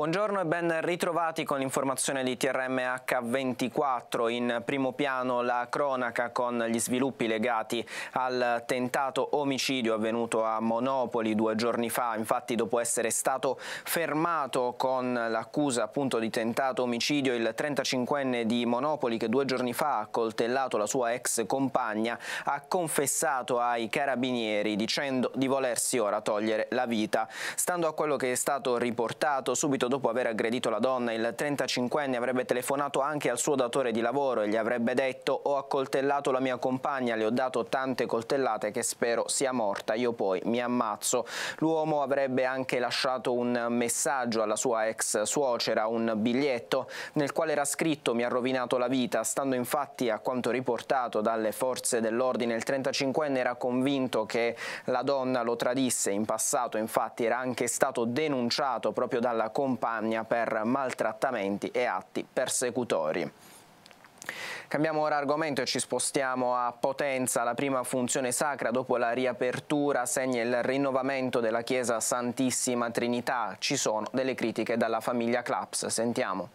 Buongiorno e ben ritrovati con l'informazione di TRMH24. In primo piano la cronaca con gli sviluppi legati al tentato omicidio avvenuto a Monopoli due giorni fa. Infatti dopo essere stato fermato con l'accusa appunto di tentato omicidio il 35enne di Monopoli che due giorni fa ha coltellato la sua ex compagna ha confessato ai carabinieri dicendo di volersi ora togliere la vita. Stando a quello che è stato riportato subito dopo aver aggredito la donna, il 35enne avrebbe telefonato anche al suo datore di lavoro e gli avrebbe detto ho accoltellato la mia compagna, le ho dato tante coltellate che spero sia morta, io poi mi ammazzo. L'uomo avrebbe anche lasciato un messaggio alla sua ex suocera, un biglietto nel quale era scritto mi ha rovinato la vita, stando infatti a quanto riportato dalle forze dell'ordine il 35enne era convinto che la donna lo tradisse, in passato infatti era anche stato denunciato proprio dalla compagna compagna per maltrattamenti e atti persecutori. Cambiamo ora argomento e ci spostiamo a Potenza. La prima funzione sacra dopo la riapertura segna il rinnovamento della chiesa Santissima Trinità. Ci sono delle critiche dalla famiglia Claps. Sentiamo.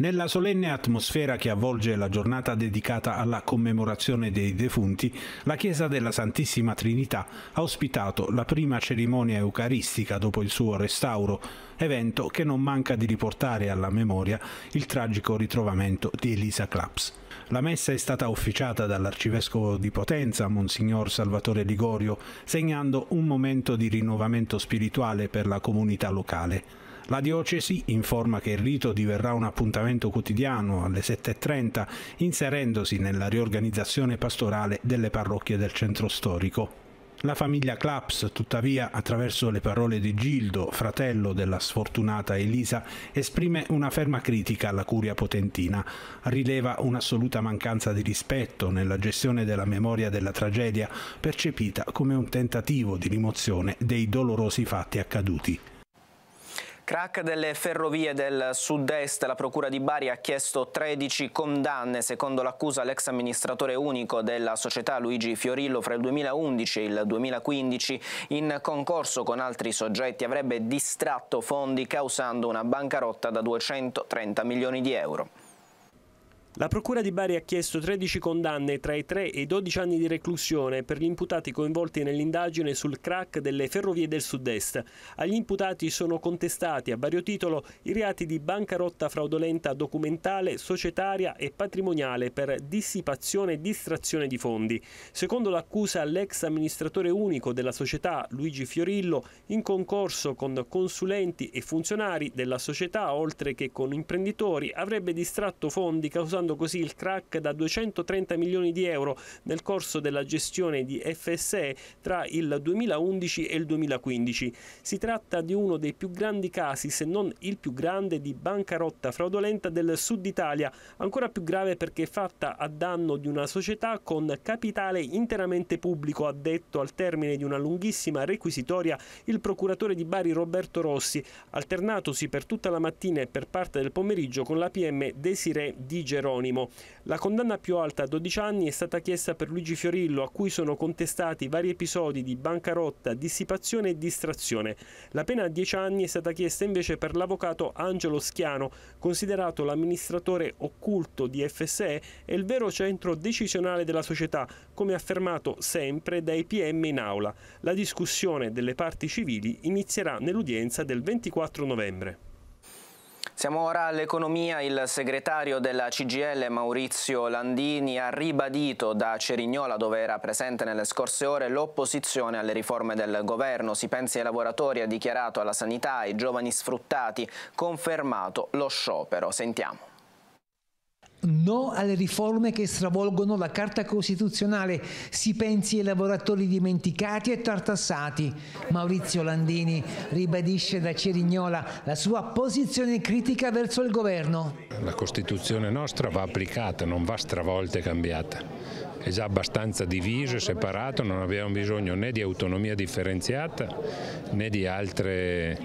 Nella solenne atmosfera che avvolge la giornata dedicata alla commemorazione dei defunti, la Chiesa della Santissima Trinità ha ospitato la prima cerimonia eucaristica dopo il suo restauro, evento che non manca di riportare alla memoria il tragico ritrovamento di Elisa Claps. La messa è stata officiata dall'arcivescovo di Potenza, Monsignor Salvatore Ligorio, segnando un momento di rinnovamento spirituale per la comunità locale. La diocesi informa che il rito diverrà un appuntamento quotidiano alle 7.30 inserendosi nella riorganizzazione pastorale delle parrocchie del centro storico. La famiglia Claps, tuttavia, attraverso le parole di Gildo, fratello della sfortunata Elisa, esprime una ferma critica alla curia potentina. Rileva un'assoluta mancanza di rispetto nella gestione della memoria della tragedia, percepita come un tentativo di rimozione dei dolorosi fatti accaduti. Crack delle ferrovie del sud-est, la procura di Bari ha chiesto 13 condanne. Secondo l'accusa l'ex amministratore unico della società Luigi Fiorillo fra il 2011 e il 2015 in concorso con altri soggetti avrebbe distratto fondi causando una bancarotta da 230 milioni di euro. La Procura di Bari ha chiesto 13 condanne tra i 3 e i 12 anni di reclusione per gli imputati coinvolti nell'indagine sul crack delle ferrovie del sud-est. Agli imputati sono contestati a vario titolo i reati di bancarotta fraudolenta documentale, societaria e patrimoniale per dissipazione e distrazione di fondi. Secondo l'accusa l'ex amministratore unico della società Luigi Fiorillo in concorso con consulenti e funzionari della società oltre che con imprenditori avrebbe distratto fondi causando aumentando così il crack da 230 milioni di euro nel corso della gestione di FSE tra il 2011 e il 2015. Si tratta di uno dei più grandi casi, se non il più grande, di bancarotta fraudolenta del sud Italia, ancora più grave perché fatta a danno di una società con capitale interamente pubblico, ha detto al termine di una lunghissima requisitoria il procuratore di Bari Roberto Rossi, alternatosi per tutta la mattina e per parte del pomeriggio con la PM Desiree Digero. Geronimo. La condanna più alta a 12 anni è stata chiesta per Luigi Fiorillo, a cui sono contestati vari episodi di bancarotta, dissipazione e distrazione. La pena a 10 anni è stata chiesta invece per l'avvocato Angelo Schiano, considerato l'amministratore occulto di FSE e il vero centro decisionale della società, come affermato sempre dai PM in aula. La discussione delle parti civili inizierà nell'udienza del 24 novembre. Siamo ora all'economia. Il segretario della CGL Maurizio Landini ha ribadito da Cerignola, dove era presente nelle scorse ore, l'opposizione alle riforme del governo. Si pensi ai lavoratori, ha dichiarato alla sanità, ai giovani sfruttati, confermato lo sciopero. Sentiamo. No alle riforme che stravolgono la Carta Costituzionale, si pensi ai lavoratori dimenticati e tartassati. Maurizio Landini ribadisce da Cerignola la sua posizione critica verso il governo. La Costituzione nostra va applicata, non va stravolta e cambiata è già abbastanza diviso e separato, non abbiamo bisogno né di autonomia differenziata né di altre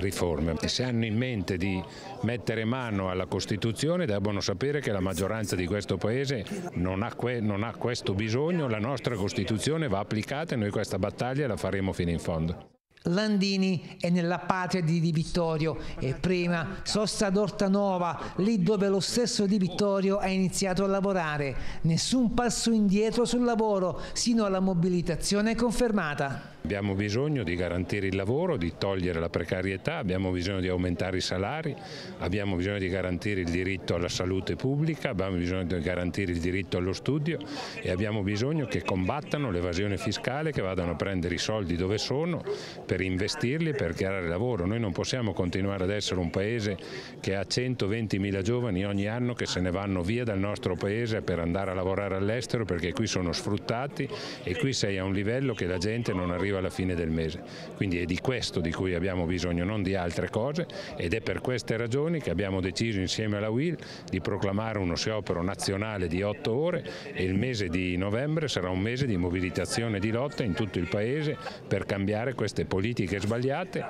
riforme. Se hanno in mente di mettere mano alla Costituzione devono sapere che la maggioranza di questo Paese non ha, que non ha questo bisogno, la nostra Costituzione va applicata e noi questa battaglia la faremo fino in fondo. Landini è nella patria di Di Vittorio e prima sosta ad Ortanova, lì dove lo stesso Di Vittorio ha iniziato a lavorare. Nessun passo indietro sul lavoro, sino alla mobilitazione confermata. Abbiamo bisogno di garantire il lavoro, di togliere la precarietà, abbiamo bisogno di aumentare i salari, abbiamo bisogno di garantire il diritto alla salute pubblica, abbiamo bisogno di garantire il diritto allo studio e abbiamo bisogno che combattano l'evasione fiscale, che vadano a prendere i soldi dove sono per investirli e per creare lavoro. Noi non possiamo continuare ad essere un paese che ha 120.000 giovani ogni anno che se ne vanno via dal nostro paese per andare a lavorare all'estero perché qui sono sfruttati e qui sei a un livello che la gente non arriva alla fine del mese. Quindi è di questo di cui abbiamo bisogno, non di altre cose ed è per queste ragioni che abbiamo deciso insieme alla UIL di proclamare uno sciopero nazionale di 8 ore e il mese di novembre sarà un mese di mobilitazione di lotta in tutto il paese per cambiare queste politiche politiche sbagliate.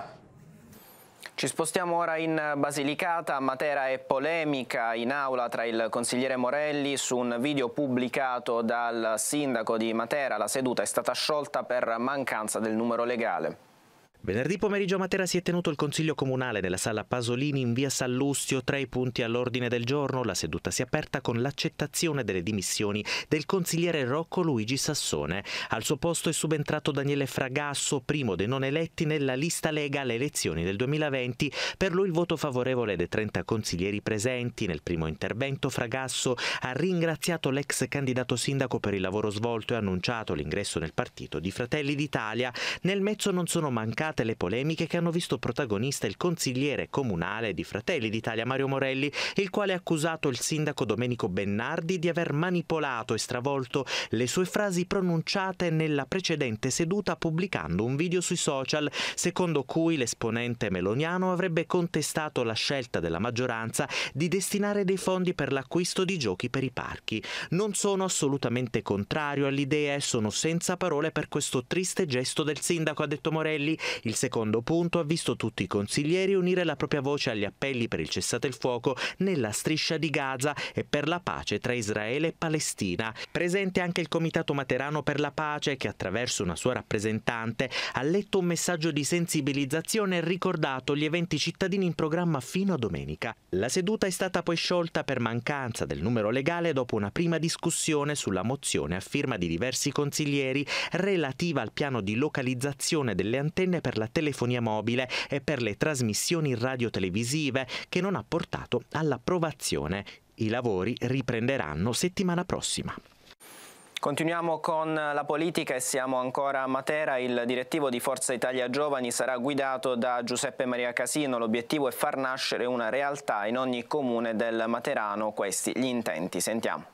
Ci spostiamo ora in Basilicata, Matera è polemica in aula tra il consigliere Morelli su un video pubblicato dal sindaco di Matera. La seduta è stata sciolta per mancanza del numero legale. Venerdì pomeriggio a Matera si è tenuto il Consiglio Comunale nella sala Pasolini in via Sallustio, tra i punti all'ordine del giorno. La seduta si è aperta con l'accettazione delle dimissioni del consigliere Rocco Luigi Sassone. Al suo posto è subentrato Daniele Fragasso, primo dei non eletti nella lista Lega alle elezioni del 2020. Per lui il voto favorevole dei 30 consiglieri presenti. Nel primo intervento Fragasso ha ringraziato l'ex candidato sindaco per il lavoro svolto e annunciato l'ingresso nel partito di Fratelli d'Italia. Nel mezzo non sono mancati state le polemiche che hanno visto protagonista il consigliere comunale di Fratelli d'Italia Mario Morelli, il quale ha accusato il sindaco Domenico Bennardi di aver manipolato e stravolto le sue frasi pronunciate nella precedente seduta pubblicando un video sui social, secondo cui l'esponente meloniano avrebbe contestato la scelta della maggioranza di destinare dei fondi per l'acquisto di giochi per i parchi. Non sono assolutamente contrario all'idea e sono senza parole per questo triste gesto del sindaco, ha detto Morelli, il secondo punto ha visto tutti i consiglieri unire la propria voce agli appelli per il cessate il fuoco nella striscia di Gaza e per la pace tra Israele e Palestina. Presente anche il Comitato Materano per la Pace che attraverso una sua rappresentante ha letto un messaggio di sensibilizzazione e ricordato gli eventi cittadini in programma fino a domenica. La seduta è stata poi sciolta per mancanza del numero legale dopo una prima discussione sulla mozione a firma di diversi consiglieri relativa al piano di localizzazione delle antenne per per la telefonia mobile e per le trasmissioni radiotelevisive che non ha portato all'approvazione. I lavori riprenderanno settimana prossima. Continuiamo con la politica e siamo ancora a Matera. Il direttivo di Forza Italia Giovani sarà guidato da Giuseppe Maria Casino. L'obiettivo è far nascere una realtà in ogni comune del Materano. Questi gli intenti. Sentiamo.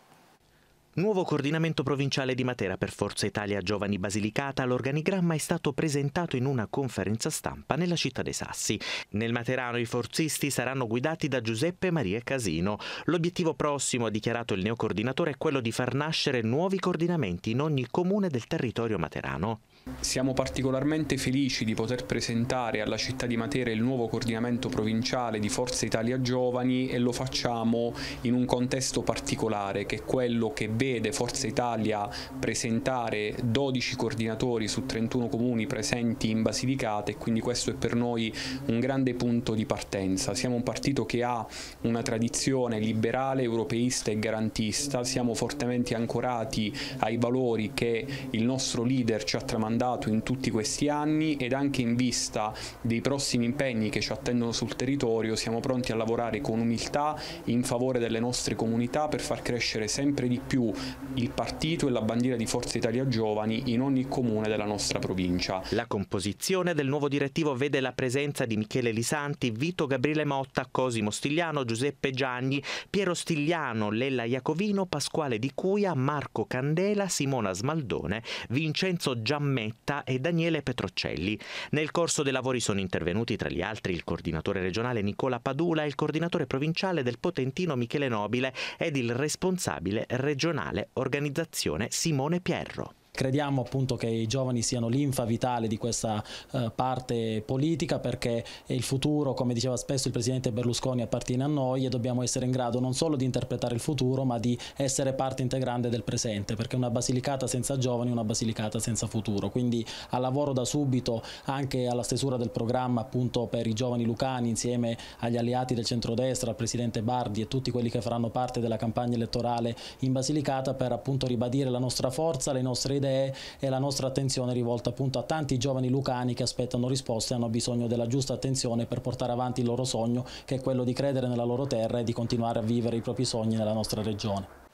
Nuovo coordinamento provinciale di Matera per Forza Italia Giovani Basilicata, l'organigramma è stato presentato in una conferenza stampa nella città dei Sassi. Nel Materano i forzisti saranno guidati da Giuseppe Maria Casino. L'obiettivo prossimo, ha dichiarato il neocoordinatore, è quello di far nascere nuovi coordinamenti in ogni comune del territorio materano. Siamo particolarmente felici di poter presentare alla città di Matera il nuovo coordinamento provinciale di Forza Italia Giovani e lo facciamo in un contesto particolare che è quello che vede Forza Italia presentare 12 coordinatori su 31 comuni presenti in Basilicata e quindi questo è per noi un grande punto di partenza. Siamo un partito che ha una tradizione liberale, europeista e garantista, siamo fortemente ancorati ai valori che il nostro leader ci ha tramandato mandato in tutti questi anni ed anche in vista dei prossimi impegni che ci attendono sul territorio siamo pronti a lavorare con umiltà in favore delle nostre comunità per far crescere sempre di più il partito e la bandiera di Forza Italia Giovani in ogni comune della nostra provincia. La composizione del nuovo direttivo vede la presenza di Michele Lisanti, Vito Gabriele Motta, Cosimo Stigliano, Giuseppe Gianni, Piero Stigliano, Lella Iacovino, Pasquale Di Cuia, Marco Candela, Simona Smaldone, Vincenzo Giammè Brunetta e Daniele Petrocelli. Nel corso dei lavori sono intervenuti tra gli altri il coordinatore regionale Nicola Padula e il coordinatore provinciale del Potentino Michele Nobile ed il responsabile regionale organizzazione Simone Pierro crediamo appunto che i giovani siano l'infa vitale di questa eh, parte politica perché il futuro, come diceva spesso il presidente Berlusconi, appartiene a noi e dobbiamo essere in grado non solo di interpretare il futuro ma di essere parte integrante del presente perché una Basilicata senza giovani è una Basilicata senza futuro. Quindi al lavoro da subito anche alla stesura del programma appunto per i giovani lucani insieme agli alleati del centrodestra, al presidente Bardi e tutti quelli che faranno parte della campagna elettorale in Basilicata per appunto ribadire la nostra forza, le nostre idee idee e la nostra attenzione è rivolta appunto a tanti giovani lucani che aspettano risposte e hanno bisogno della giusta attenzione per portare avanti il loro sogno che è quello di credere nella loro terra e di continuare a vivere i propri sogni nella nostra regione.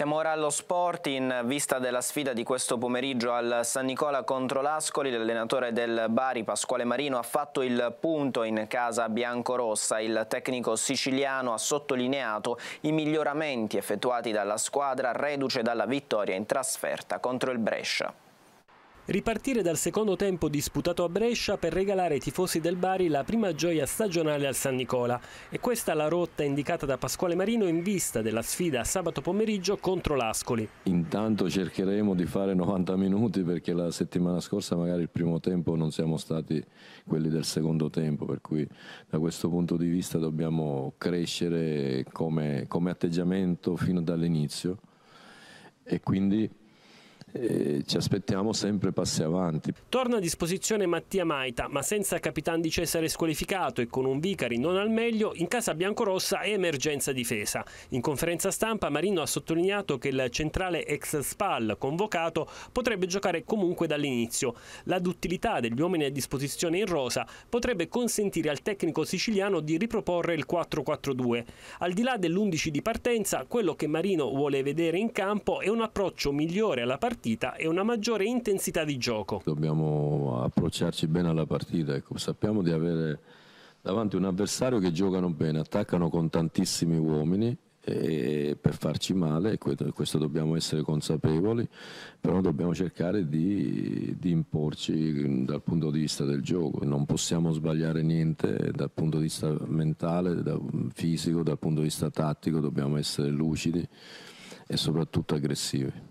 Siamo ora allo sport in vista della sfida di questo pomeriggio al San Nicola contro l'Ascoli. L'allenatore del Bari Pasquale Marino ha fatto il punto in casa biancorossa. Il tecnico siciliano ha sottolineato i miglioramenti effettuati dalla squadra reduce dalla vittoria in trasferta contro il Brescia ripartire dal secondo tempo disputato a Brescia per regalare ai tifosi del Bari la prima gioia stagionale al San Nicola. E questa è la rotta indicata da Pasquale Marino in vista della sfida sabato pomeriggio contro l'Ascoli. Intanto cercheremo di fare 90 minuti perché la settimana scorsa magari il primo tempo non siamo stati quelli del secondo tempo, per cui da questo punto di vista dobbiamo crescere come, come atteggiamento fino dall'inizio e quindi e ci aspettiamo sempre passi avanti. Torna a disposizione Mattia Maita, ma senza Capitan di Cesare squalificato e con un Vicari non al meglio, in casa biancorossa è emergenza difesa. In conferenza stampa Marino ha sottolineato che il centrale ex Spal convocato potrebbe giocare comunque dall'inizio. La duttilità degli uomini a disposizione in rosa potrebbe consentire al tecnico siciliano di riproporre il 4-4-2. Al di là dell'11 di partenza, quello che Marino vuole vedere in campo è un approccio migliore alla partita partita e una maggiore intensità di gioco. Dobbiamo approcciarci bene alla partita, ecco. sappiamo di avere davanti un avversario che giocano bene, attaccano con tantissimi uomini e per farci male, questo dobbiamo essere consapevoli, però dobbiamo cercare di, di, imporci dal punto di vista del gioco, non possiamo sbagliare niente dal punto di vista mentale, da, fisico, dal punto di vista tattico, dobbiamo essere lucidi e soprattutto aggressivi.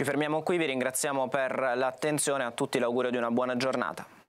Ci fermiamo qui, vi ringraziamo per l'attenzione, a tutti l'augurio di una buona giornata.